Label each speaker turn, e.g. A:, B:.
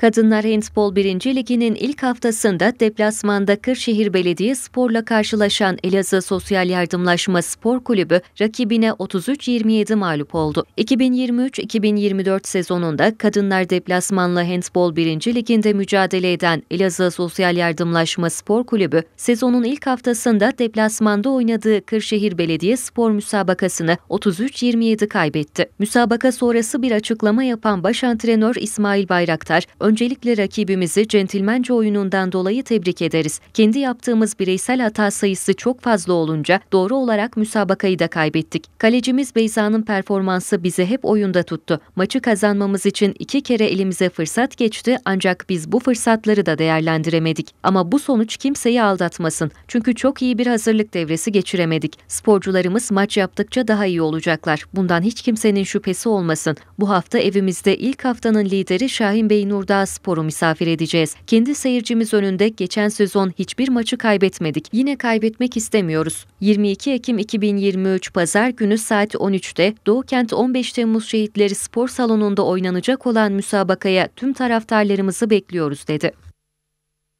A: Kadınlar Handbol 1. Ligi'nin ilk haftasında deplasmanda Kırşehir Belediye Spor'la karşılaşan Elazığ Sosyal Yardımlaşma Spor Kulübü rakibine 33-27 mağlup oldu. 2023-2024 sezonunda Kadınlar Deplasmanla Handbol 1. Ligi'nde mücadele eden Elazığ Sosyal Yardımlaşma Spor Kulübü sezonun ilk haftasında deplasmanda oynadığı Kırşehir Belediye Spor müsabakasını 33-27 kaybetti. Müsabaka sonrası bir açıklama yapan baş antrenör İsmail Bayraktar, Öncelikle rakibimizi centilmence oyunundan dolayı tebrik ederiz. Kendi yaptığımız bireysel hata sayısı çok fazla olunca doğru olarak müsabakayı da kaybettik. Kalecimiz Beyza'nın performansı bizi hep oyunda tuttu. Maçı kazanmamız için iki kere elimize fırsat geçti ancak biz bu fırsatları da değerlendiremedik. Ama bu sonuç kimseyi aldatmasın. Çünkü çok iyi bir hazırlık devresi geçiremedik. Sporcularımız maç yaptıkça daha iyi olacaklar. Bundan hiç kimsenin şüphesi olmasın. Bu hafta evimizde ilk haftanın lideri Şahin Beynur'da Karadağ Spor'u misafir edeceğiz. Kendi seyircimiz önünde geçen sezon hiçbir maçı kaybetmedik. Yine kaybetmek istemiyoruz. 22 Ekim 2023 Pazar günü saat 13'te Doğu Kent 15 Temmuz Şehitleri Spor Salonu'nda oynanacak olan müsabakaya tüm taraftarlarımızı bekliyoruz dedi.